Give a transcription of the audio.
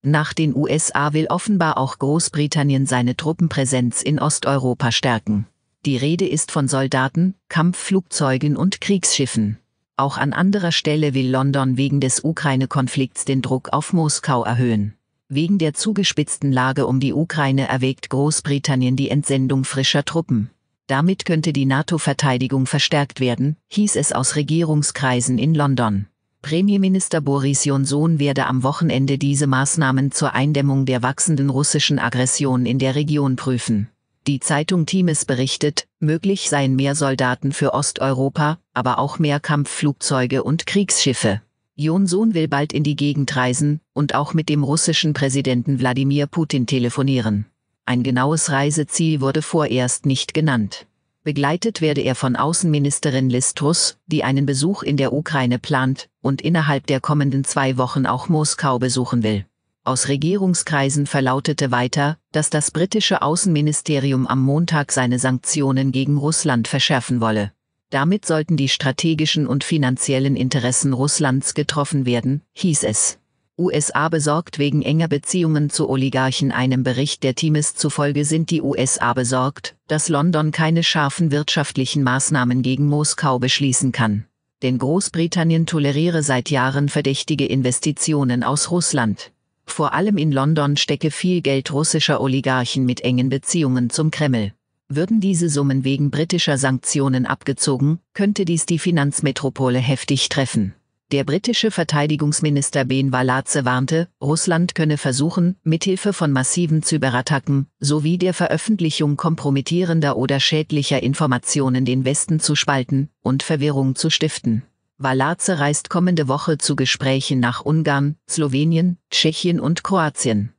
Nach den USA will offenbar auch Großbritannien seine Truppenpräsenz in Osteuropa stärken. Die Rede ist von Soldaten, Kampfflugzeugen und Kriegsschiffen. Auch an anderer Stelle will London wegen des Ukraine-Konflikts den Druck auf Moskau erhöhen. Wegen der zugespitzten Lage um die Ukraine erwägt Großbritannien die Entsendung frischer Truppen. Damit könnte die NATO-Verteidigung verstärkt werden, hieß es aus Regierungskreisen in London. Premierminister Boris Johnson werde am Wochenende diese Maßnahmen zur Eindämmung der wachsenden russischen Aggression in der Region prüfen. Die Zeitung Times berichtet, möglich seien mehr Soldaten für Osteuropa, aber auch mehr Kampfflugzeuge und Kriegsschiffe. Johnson will bald in die Gegend reisen und auch mit dem russischen Präsidenten Wladimir Putin telefonieren. Ein genaues Reiseziel wurde vorerst nicht genannt. Begleitet werde er von Außenministerin Listrus, die einen Besuch in der Ukraine plant und innerhalb der kommenden zwei Wochen auch Moskau besuchen will. Aus Regierungskreisen verlautete weiter, dass das britische Außenministerium am Montag seine Sanktionen gegen Russland verschärfen wolle. Damit sollten die strategischen und finanziellen Interessen Russlands getroffen werden, hieß es. USA besorgt wegen enger Beziehungen zu Oligarchen. Einem Bericht der Teams zufolge sind die USA besorgt, dass London keine scharfen wirtschaftlichen Maßnahmen gegen Moskau beschließen kann. Denn Großbritannien toleriere seit Jahren verdächtige Investitionen aus Russland. Vor allem in London stecke viel Geld russischer Oligarchen mit engen Beziehungen zum Kreml. Würden diese Summen wegen britischer Sanktionen abgezogen, könnte dies die Finanzmetropole heftig treffen. Der britische Verteidigungsminister Ben Wallace warnte, Russland könne versuchen, mithilfe von massiven Cyberattacken sowie der Veröffentlichung kompromittierender oder schädlicher Informationen den Westen zu spalten und Verwirrung zu stiften. Wallace reist kommende Woche zu Gesprächen nach Ungarn, Slowenien, Tschechien und Kroatien.